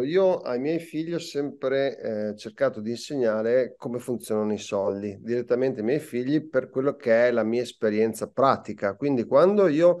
Io ai miei figli ho sempre eh, cercato di insegnare come funzionano i soldi direttamente ai miei figli per quello che è la mia esperienza pratica. Quindi quando io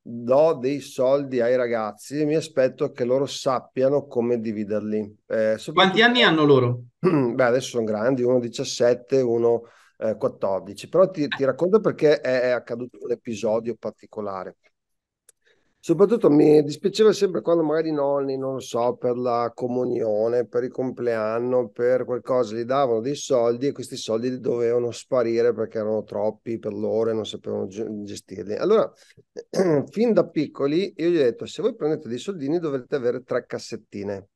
do dei soldi ai ragazzi mi aspetto che loro sappiano come dividerli. Eh, Quanti anni hanno loro? Beh, adesso sono grandi, uno 17, uno eh, 14, però ti, ti racconto perché è, è accaduto un episodio particolare soprattutto mi dispiaceva sempre quando magari i nonni, non lo so, per la comunione, per il compleanno, per qualcosa, gli davano dei soldi e questi soldi dovevano sparire perché erano troppi per loro e non sapevano gestirli. Allora, fin da piccoli, io gli ho detto, se voi prendete dei soldini dovete avere tre cassettine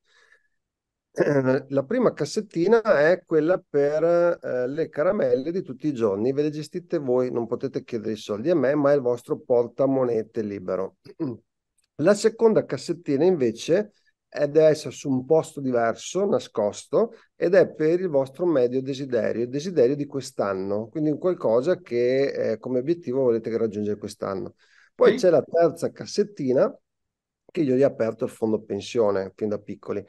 eh, la prima cassettina è quella per eh, le caramelle di tutti i giorni, ve le gestite voi, non potete chiedere i soldi a me, ma è il vostro portamonete libero. La seconda cassettina invece è da essere su un posto diverso, nascosto, ed è per il vostro medio desiderio, il desiderio di quest'anno, quindi qualcosa che eh, come obiettivo volete raggiungere quest'anno. Poi sì. c'è la terza cassettina che io gli ho aperto il fondo pensione fin da piccoli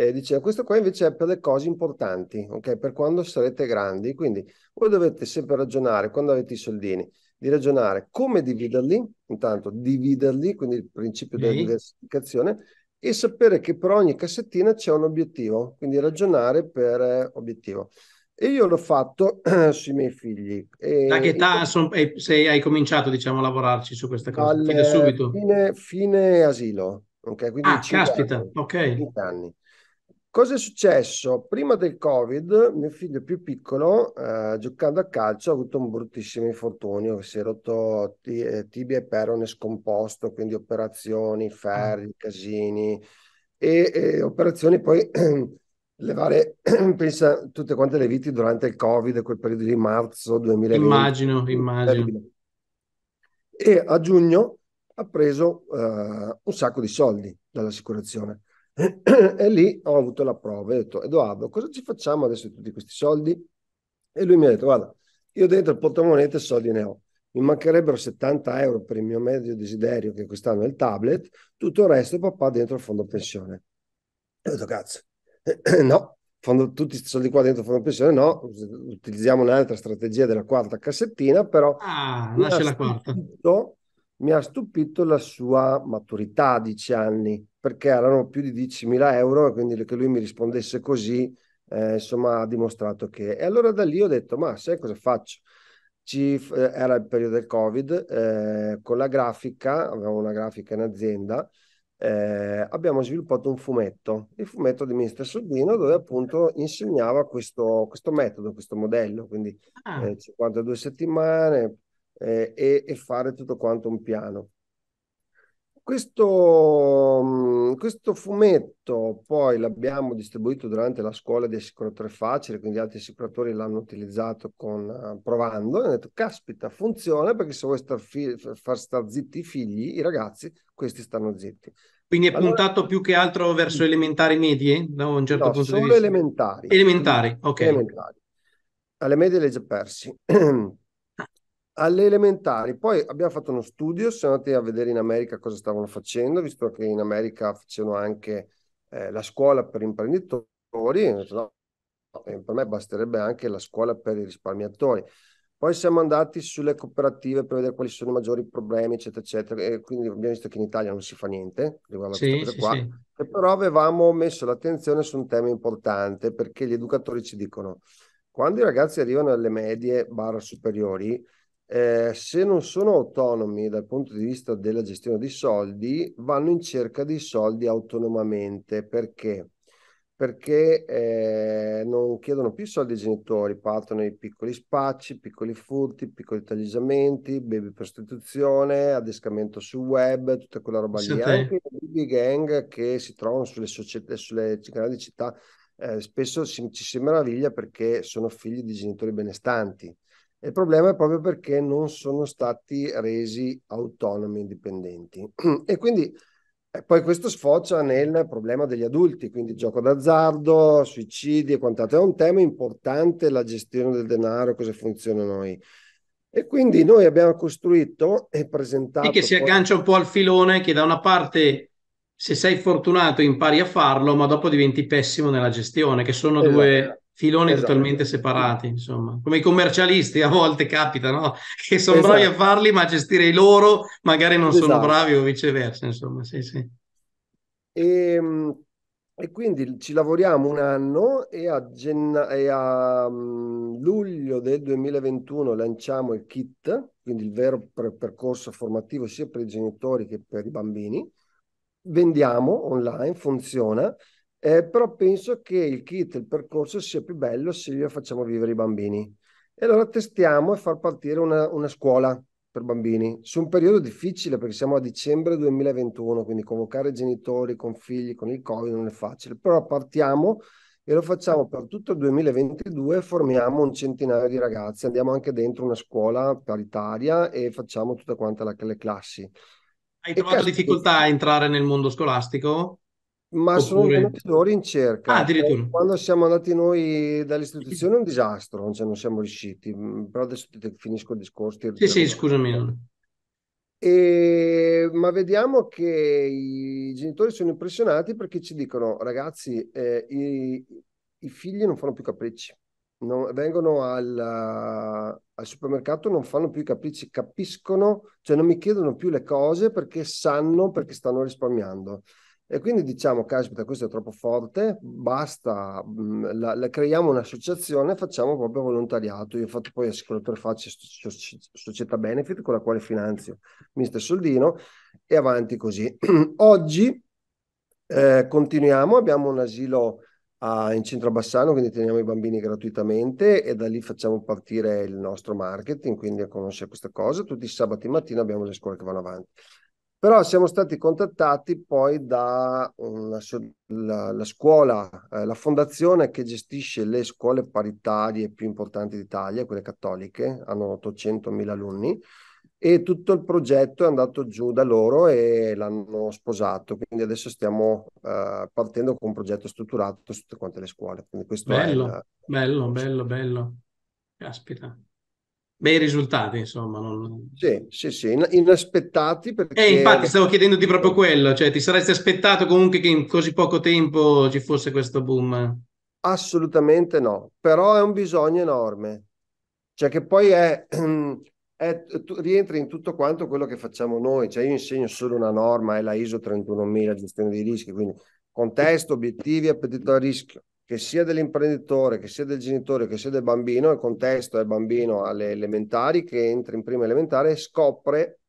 eh, diceva questo qua invece è per le cose importanti, okay? per quando sarete grandi. Quindi voi dovete sempre ragionare, quando avete i soldini, di ragionare come dividerli, intanto dividerli, quindi il principio della diversificazione, e sapere che per ogni cassettina c'è un obiettivo, quindi ragionare per eh, obiettivo. E io l'ho fatto sui miei figli. E, da che età son, e, eh, sei, hai cominciato diciamo, a lavorarci su questa cosa? Al, subito. Fine, fine asilo. Okay? Quindi ah, caspita, anni, ok. 20 anni. Cosa è successo? Prima del Covid, mio figlio più piccolo, eh, giocando a calcio, ha avuto un bruttissimo infortunio, si è rotto t- eh, tibia e perone scomposto, quindi operazioni, ah. ferri, casini e, e operazioni poi levare, pensa, tutte quante le viti durante il Covid, quel periodo di marzo 2020. Immagino, immagino. E a giugno ha preso eh, un sacco di soldi dall'assicurazione e lì ho avuto la prova e ho detto Edoardo cosa ci facciamo adesso di tutti questi soldi? E lui mi ha detto guarda io dentro il portamonete soldi ne ho mi mancherebbero 70 euro per il mio medio desiderio che quest'anno è il tablet tutto il resto è papà dentro il fondo pensione e ho detto cazzo no fondo, tutti questi soldi qua dentro il fondo pensione no utilizziamo un'altra strategia della quarta cassettina però ah, mi, ha stupito, mi ha stupito la sua maturità a 10 anni perché erano più di 10.000 euro e quindi che lui mi rispondesse così, eh, insomma, ha dimostrato che... E allora da lì ho detto, ma sai cosa faccio? Ci, eh, era il periodo del Covid, eh, con la grafica, avevo una grafica in azienda, eh, abbiamo sviluppato un fumetto, il fumetto di Mister Soldino, dove appunto insegnava questo, questo metodo, questo modello, quindi ah. eh, 52 settimane eh, e, e, fare tutto quanto un piano. Questo, mm, questo, fumetto poi l'abbiamo distribuito durante la scuola di assicuratore facile, quindi altri assicuratori l'hanno utilizzato con, eh, provando e hanno detto, caspita, funziona perché se vuoi star fi- far star zitti i figli, i ragazzi, questi stanno zitti. Quindi è allora... puntato più che altro verso elementari medie, eh? da un certo no, punto solo di vista? elementari. Elementari, ok. Elementari. Alle medie legge persi. alle elementari. Poi abbiamo fatto uno studio, siamo andati a vedere in America cosa stavano facendo, visto che in America facevano anche eh, la scuola per imprenditori. No, eh, per me basterebbe anche la scuola per i risparmiatori. Poi siamo andati sulle cooperative per vedere quali sono i maggiori problemi, eccetera, eccetera. E quindi abbiamo visto che in Italia non si fa niente riguardo sì, a queste cose sì, qua. Sì. E però avevamo messo l'attenzione su un tema importante perché gli educatori ci dicono quando i ragazzi arrivano alle medie barra superiori eh, se non sono autonomi dal punto di vista della gestione dei soldi, vanno in cerca dei soldi autonomamente. Perché? Perché eh, non chiedono più soldi ai genitori, partono i piccoli spacci, piccoli furti, piccoli taglieggiamenti, baby prostituzione, adescamento sul web, tutta quella roba sì, lì. Te. Anche i big gang che si trovano sulle, società, sulle grandi città, eh, spesso si, ci si meraviglia perché sono figli di genitori benestanti il problema è proprio perché non sono stati resi autonomi, indipendenti. E quindi e eh, poi questo sfocia nel problema degli adulti, quindi gioco d'azzardo, suicidi e quant'altro. È un tema importante la gestione del denaro, cosa funziona noi. E quindi noi abbiamo costruito e presentato... E che si aggancia un po' al filone che da una parte, se sei fortunato, impari a farlo, ma dopo diventi pessimo nella gestione, che sono esatto. due filoni esatto. totalmente separati, insomma. Come i commercialisti a volte capita, no? Che sono esatto. bravi a esatto. farli, ma a gestire i loro magari non esatto. sono bravi o viceversa, insomma, sì, sì. E, ehm, e, quindi ci lavoriamo un anno e a, genna- e a mm, luglio del 2021 lanciamo il kit, quindi il vero per- percorso formativo sia per i genitori che per i bambini. Vendiamo online, funziona eh, però penso che il kit, il percorso sia più bello se lo facciamo vivere i bambini. E allora testiamo e far partire una, una scuola per bambini su un periodo difficile perché siamo a dicembre 2021, quindi convocare genitori con figli, con il Covid non è facile, però partiamo e lo facciamo per tutto il 2022, formiamo un centinaio di ragazzi, andiamo anche dentro una scuola paritaria e facciamo tutte quante la, le classi. Hai trovato difficoltà a entrare nel mondo scolastico? Ma sono venuti loro in cerca. Ah, addirittura. Quando siamo andati noi dall'istituzione è un disastro, cioè non siamo riusciti. Mm, però adesso finisco il discorso. Ti sì, sì, scusami. E... Ma vediamo che i genitori sono impressionati perché ci dicono, ragazzi, eh, i... i, figli non fanno più capricci. Non... vengono al... al, supermercato, non fanno più i capricci, capiscono, cioè non mi chiedono più le cose perché sanno perché stanno risparmiando. E quindi diciamo, caspita, questo è troppo forte, basta, mm, la, la creiamo un'associazione, facciamo proprio volontariato. Io ho fatto poi assicuratore faccio società benefit con la quale finanzio mister Soldino e avanti così. Oggi eh, continuiamo, abbiamo un asilo a, in centro a Bassano, quindi teniamo i bambini gratuitamente e da lì facciamo partire il nostro marketing, quindi a conoscere queste cose. Tutti i sabati mattina abbiamo le scuole che vanno avanti. Però siamo stati contattati poi da una, la, la, scuola, eh, la fondazione che gestisce le scuole paritarie più importanti d'Italia, quelle cattoliche, hanno 800.000 alunni e tutto il progetto è andato giù da loro e l'hanno sposato. Quindi adesso stiamo eh, partendo con un progetto strutturato su tutte quante le scuole. bello, è il, bello, bello, bello. Caspita bei risultati, insomma. Non... Sì, sì, sì, inaspettati. Perché... E eh, infatti stavo chiedendoti proprio quello, cioè ti saresti aspettato comunque che in così poco tempo ci fosse questo boom? Assolutamente no, però è un bisogno enorme, cioè che poi è, è rientra in tutto quanto quello che facciamo noi, cioè io insegno solo una norma, è la ISO 31000, gestione dei rischi, quindi contesto, obiettivi, appetito a rischio che sia dell'imprenditore, che sia del genitore, che sia del bambino, il contesto è il bambino alle elementari che entra in prima elementare e scopre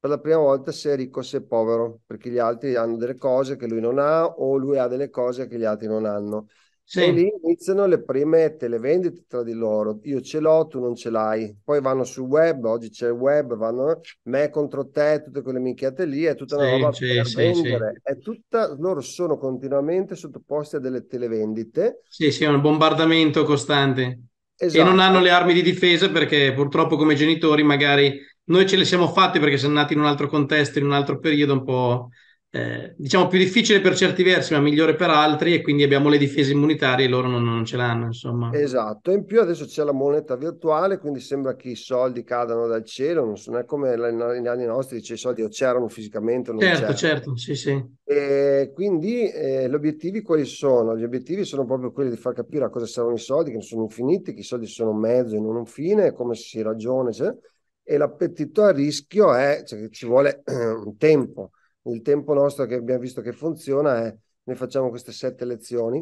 per la prima volta se è ricco o se è povero, perché gli altri hanno delle cose che lui non ha o lui ha delle cose che gli altri non hanno. Sì. E lì iniziano le prime televendite tra di loro. Io ce l'ho, tu non ce l'hai. Poi vanno sul web, oggi c'è il web, vanno eh, me contro te, tutte quelle minchiate lì, è tutta una sì, roba sì, per sì, vendere. È tutta, loro sono continuamente sottoposti a delle televendite. Sì, sì, è un bombardamento costante. Esatto. E non esatto. hanno le armi di difesa perché purtroppo come genitori magari noi ce le siamo fatte perché siamo nati in un altro contesto, in un altro periodo un po' Eh, diciamo più difficile per certi versi, ma migliore per altri, e quindi abbiamo le difese immunitarie e loro non, non, ce l'hanno. Insomma. Esatto, in più adesso c'è la moneta virtuale, quindi sembra che i soldi cadano dal cielo, non, so, non è come negli anni nostri, dice cioè, i soldi o c'erano fisicamente o non certo, c'erano. Certo, sì, sì. E quindi eh, gli obiettivi quali sono? Gli obiettivi sono proprio quelli di far capire a cosa servono i soldi, che non sono infiniti, che i soldi sono un mezzo e non un fine, come si ragiona, cioè. e l'appetito a rischio è cioè, che ci vuole un tempo il tempo nostro che abbiamo visto che funziona è noi facciamo queste sette lezioni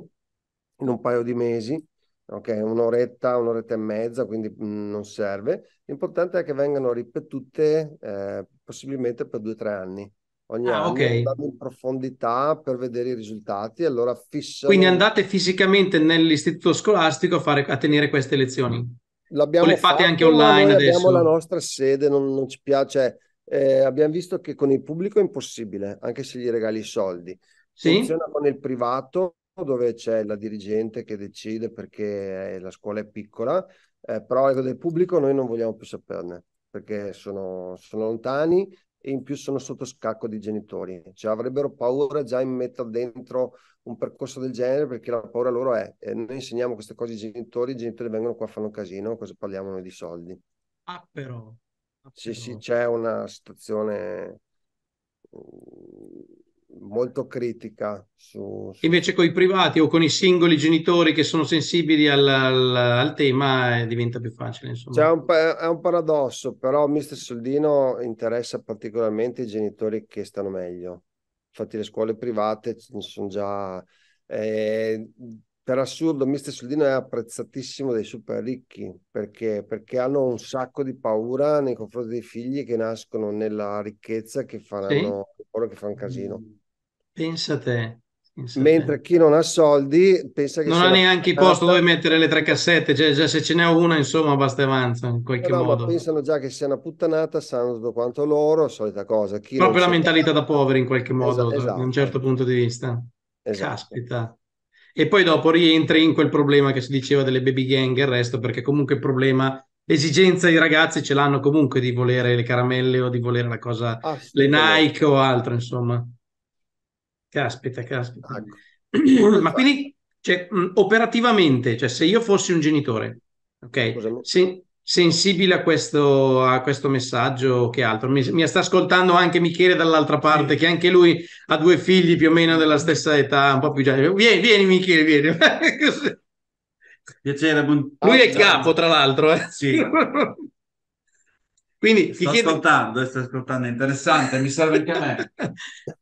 in un paio di mesi, ok? Un'oretta, un'oretta e mezza, quindi mm, non serve. L'importante è che vengano ripetute eh, possibilmente per due o tre anni. Ogni ah, anno okay. in profondità per vedere i risultati, allora fissa. Quindi andate fisicamente nell'istituto scolastico a, fare, a tenere queste lezioni? L'abbiamo o le fate fatto, anche online adesso? Abbiamo la nostra sede, non, non ci piace cioè, eh, abbiamo visto che con il pubblico è impossibile, anche se gli regali i soldi. Sì. Funziona con il privato, dove c'è la dirigente che decide perché eh, la scuola è piccola, eh, però ecco, del pubblico noi non vogliamo più saperne, perché sono, sono lontani e in più sono sotto scacco di genitori, cioè avrebbero paura già in mettere dentro un percorso del genere perché la paura loro è, e eh, noi insegniamo queste cose ai genitori, i genitori vengono qua a fare un casino, cosa parliamo noi di soldi. Ah però, sì, sì, c'è una situazione mm, molto critica. Su, su... Invece con i privati o con i singoli genitori che sono sensibili al, al, al tema eh, diventa più facile. Insomma. Un, è un paradosso, però Mister Soldino interessa particolarmente i genitori che stanno meglio. Infatti le scuole private sono già... Eh, per assurdo Mr. Soldino è apprezzatissimo dai super ricchi perché, perché, hanno un sacco di paura nei confronti dei figli che nascono nella ricchezza che faranno sì. loro che fa un casino. Pensa te. Pensa Mentre chi non ha soldi pensa che non ha neanche i posto dove mettere le tre cassette, cioè già se ce n'è una, insomma, basta avanza in qualche no, modo. pensano già che sia una puttanata, sanno tutto quanto loro, solita cosa. Chi Proprio la mentalità da poveri in qualche modo, esatto, da esatto. un certo punto di vista. Esatto. Caspita e poi dopo rientri in quel problema che si diceva delle baby gang e il resto, perché comunque il problema, l'esigenza dei ragazzi ce l'hanno comunque di volere le caramelle o di volere la cosa, ah, le Nike o altro, insomma. Caspita, caspita. Ah, Ma quindi, cioè, operativamente, cioè, se io fossi un genitore, ok, se, sensibile a questo, a questo messaggio che altro. Mi, mi, sta ascoltando anche Michele dall'altra parte, sì. che anche lui ha due figli più o meno della stessa età, un po' più giovani. Vieni, vieni Michele, vieni. Piacere, buon... Lui è ah, capo, tra l'altro. Eh. Sì. Quindi, sto chiede... ascoltando, eh, sto ascoltando, è interessante, mi serve anche a me.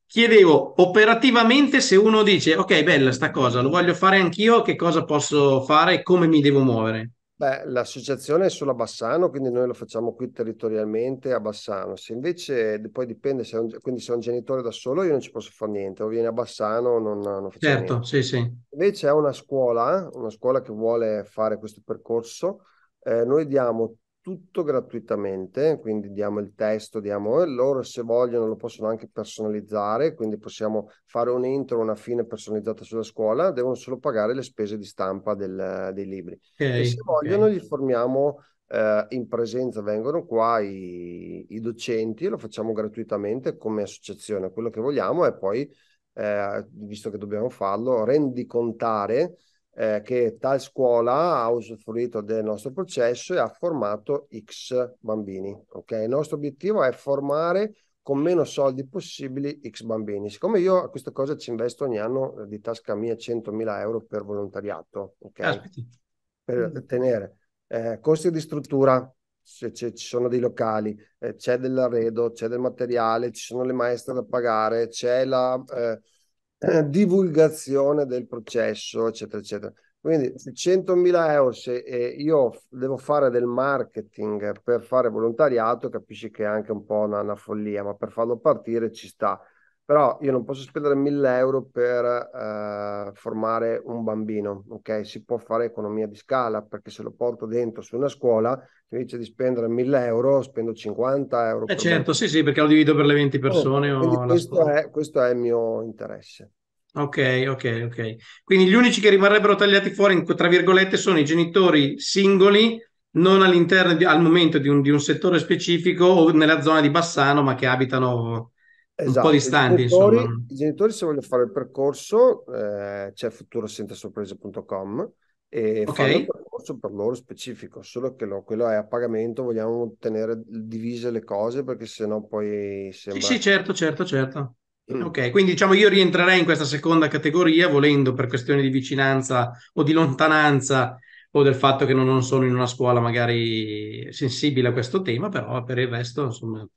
Chiedevo operativamente se uno dice, ok, bella sta cosa, lo voglio fare anch'io, che cosa posso fare e come mi devo muovere? Beh, l'associazione è solo a Bassano, quindi noi lo facciamo qui territorialmente a Bassano. Se invece poi dipende, se un, quindi se è un genitore da solo io non ci posso fare niente, o viene a Bassano non, non faccio certo, niente. sì, sì. Invece è una scuola, una scuola che vuole fare questo percorso, eh, noi diamo tutto gratuitamente, quindi diamo il testo, diamo e loro se vogliono lo possono anche personalizzare, quindi possiamo fare un intro, una fine personalizzata sulla scuola, devono solo pagare le spese di stampa del, dei libri. Okay, e se vogliono okay. gli formiamo eh, in presenza, vengono qua i, i docenti e lo facciamo gratuitamente come associazione. Quello che vogliamo è poi, eh, visto che dobbiamo farlo, rendicontare contare eh, che tal scuola ha usufruito del nostro processo e ha formato X bambini. Okay? Il nostro obiettivo è formare con meno soldi possibili X bambini. Siccome io a questa cosa ci investo ogni anno eh, di tasca mia 100.000 euro per volontariato, okay? per mm. tenere eh, costi di struttura, se ci sono dei locali, eh, c'è dell'arredo, c'è del materiale, ci sono le maestre da pagare, c'è la... Eh, eh, divulgazione del processo, eccetera, eccetera. Quindi 100.000 euro, se eh, io devo fare del marketing per fare volontariato, capisci che è anche un po' una, una follia, ma per farlo partire ci sta però io non posso spendere 1000 euro per eh, formare un bambino, ok? Si può fare economia di scala perché se lo porto dentro su una scuola, invece di spendere 1000 euro spendo 50 euro. Eh certo, me. sì, sì, perché lo divido per le 20 persone. Oh, questo, è, questo è il mio interesse. Ok, ok, ok. Quindi gli unici che rimarrebbero tagliati fuori, tra virgolette, sono i genitori singoli non all'interno di, al momento di un, di un, settore specifico o nella zona di Bassano, ma che abitano Esatto. Un po' esatto, distanti, I genitori, insomma. I genitori se vogliono fare il percorso, eh, c'è futurosentasorprese.com e okay. fanno un percorso per loro specifico, solo che lo, quello è a pagamento, vogliamo tenere divise le cose perché sennò poi sembra... Sì, sì, certo, certo, certo. Mm. Ok, quindi diciamo io rientrerei in questa seconda categoria volendo per questioni di vicinanza o di lontananza o del fatto che non sono in una scuola magari sensibile a questo tema, però per il resto insomma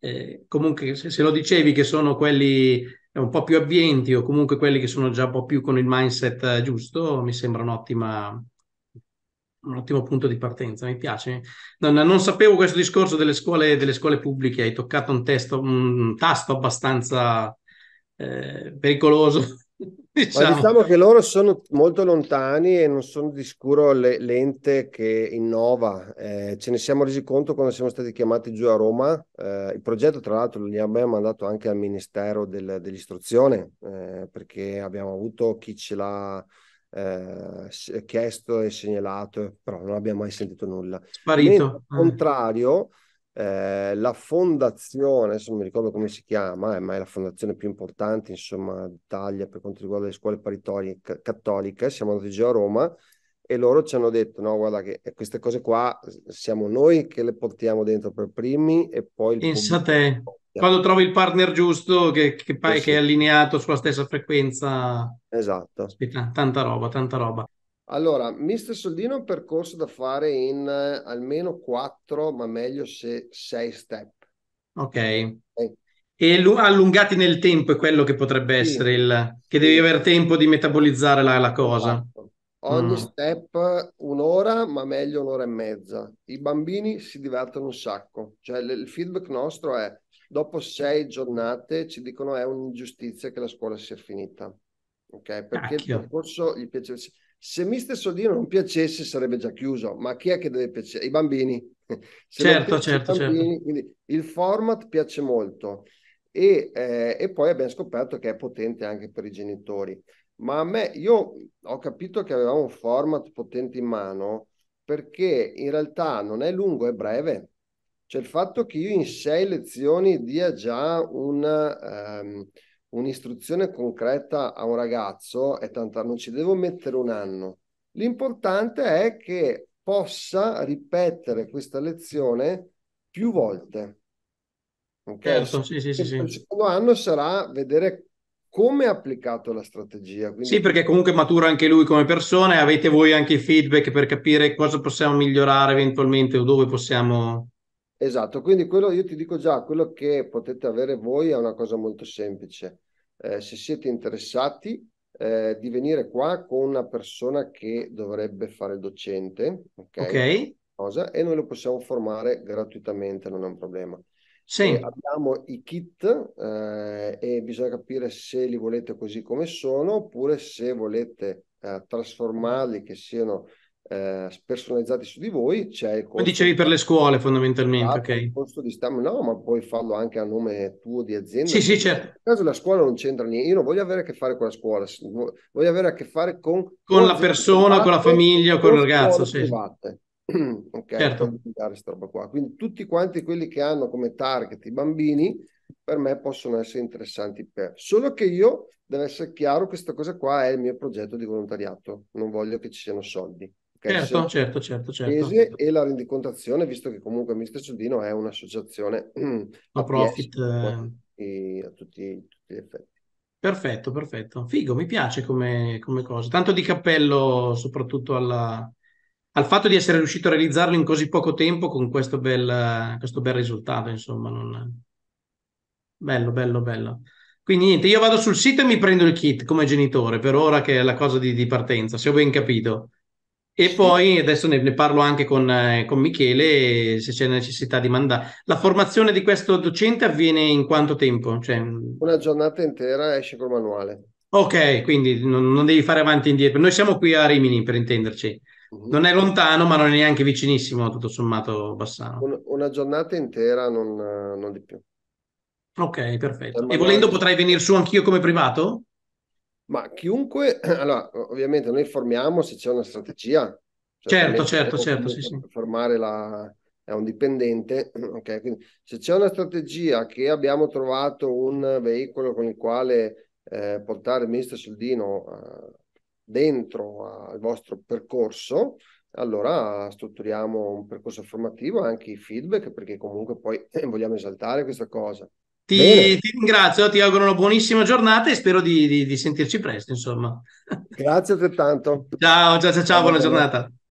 eh, comunque se, se, lo dicevi che sono quelli eh, un po' più avvienti o comunque quelli che sono già un po' più con il mindset eh, giusto, mi sembra un'ottima, un ottimo punto di partenza, mi piace. Non, non sapevo questo discorso delle scuole, delle scuole, pubbliche, hai toccato un, testo, un tasto abbastanza eh, pericoloso Diciamo. diciamo. che loro sono molto lontani e non sono di sicuro le, l'ente che innova. Eh, ce ne siamo resi conto quando siamo stati chiamati giù a Roma. Eh, il progetto, tra l'altro, li abbiamo mandato anche al Ministero del, dell'Istruzione, eh, perché abbiamo avuto chi ce l'ha eh, chiesto e segnalato, però non abbiamo mai sentito nulla. Sparito. Al contrario eh, la fondazione, adesso non mi ricordo come si chiama, eh, ma è la fondazione più importante insomma d'Italia per quanto riguarda le scuole paritorie ca- cattoliche, siamo andati già a Roma e loro ci hanno detto no guarda che eh, queste cose qua siamo noi che le portiamo dentro per primi e poi... Il Pensa pubblico... te, quando trovi il partner giusto che, che, eh, che, che è allineato sulla stessa frequenza. Esatto. Aspetta, tanta roba, tanta roba. Allora, mister Soldino è un percorso da fare in eh, almeno 4, ma meglio se 6 step. Ok. okay. E lu- allungati nel tempo è quello che potrebbe sì. essere il... che devi avere tempo di metabolizzare la, la cosa. Esatto. Ogni mm. step un'ora, ma meglio un'ora e mezza. I bambini si divertono un sacco. Cioè, l- il feedback nostro è, dopo sei giornate ci dicono è un'ingiustizia che la scuola sia finita. Ok? Perché Cacchio. il percorso gli piace se mister Soldino non piacesse sarebbe già chiuso, ma chi è che deve piacere? I bambini. Se certo, certo, certo, bambini, certo. Quindi il format piace molto e, eh, e poi abbiamo scoperto che è potente anche per i genitori. Ma a me, io ho capito che avevamo un format potente in mano perché in realtà non è lungo, è breve. Cioè il fatto che io in sei lezioni dia già un... Um, un'istruzione concreta a un ragazzo è tanta, non ci devo mettere un anno. L'importante è che possa ripetere questa lezione più volte. Okay? Certo, sì, sì, sì, sì. Il secondo anno sarà vedere come ha applicato la strategia. Quindi... Sì, perché comunque matura anche lui come persona e avete voi anche i feedback per capire cosa possiamo migliorare eventualmente o dove possiamo Esatto, quindi quello io ti dico già, quello che potete avere voi è una cosa molto semplice. Eh, se siete interessati eh, di venire qua con una persona che dovrebbe fare docente, ok? okay. Cosa, e noi lo possiamo formare gratuitamente, non è un problema. Sì. abbiamo i kit eh, e bisogna capire se li volete così come sono oppure se volete eh, trasformarli, che siano eh, personalizzati su di voi. C'è il costo dicevi per le scuole fondamentalmente, esatto, ok? Il costo di stampo, no, ma puoi farlo anche a nome tuo di azienda. Sì, sì, certo. In caso la scuola non c'entra niente, io non voglio avere a che fare con la scuola, voglio avere a che fare con... Con la persona, private, con la famiglia, con, con il ragazzo, sì. Private. ok, certo. Quindi tutti quanti quelli che hanno come target i bambini, per me possono essere interessanti per... Solo che io, deve essere chiaro, questa cosa qua è il mio progetto di volontariato, non voglio che ci siano soldi certo, certo, certo, certo, e la rendicontazione, visto che comunque Mister Soldino è un'associazione a profit eh... a tutti, tutti, gli effetti. Perfetto, perfetto. Figo, mi piace come, come cosa. Tanto di cappello soprattutto alla, al fatto di essere riuscito a realizzarlo in così poco tempo con questo bel, questo bel risultato, insomma. Non... Bello, bello, bello. Quindi niente, io vado sul sito e mi prendo il kit come genitore, per ora che è la cosa di, di partenza, se ho ben capito. E poi adesso ne, ne parlo anche con, eh, con, Michele se c'è necessità di mandare. La formazione di questo docente avviene in quanto tempo? Cioè... Mm. Una giornata intera esce col manuale. Ok, quindi non, non, devi fare avanti e indietro. Noi siamo qui a Rimini per intenderci. Mhm. Non è lontano, ma non è neanche vicinissimo, tutto sommato, Bassano. Un, una giornata intera, non, non di più. Ok, perfetto. E volendo potrai venire su anch'io come privato? Ma chiunque, allora, ovviamente noi formiamo se c'è una strategia. Cioè, certo, certo, certo. Sì, sì. Formare la, è un dipendente. ok? Quindi, se c'è una strategia che abbiamo trovato un veicolo con il quale eh, portare il ministro Soldino eh, dentro al vostro percorso, allora strutturiamo un percorso formativo, anche i feedback, perché comunque poi eh, vogliamo esaltare questa cosa. Ti, ti, ringrazio, ti auguro una buonissima giornata e spero di, di, di sentirci presto, insomma. Grazie altrettanto. Ciao, ciao, ciao, ciao buona giornata.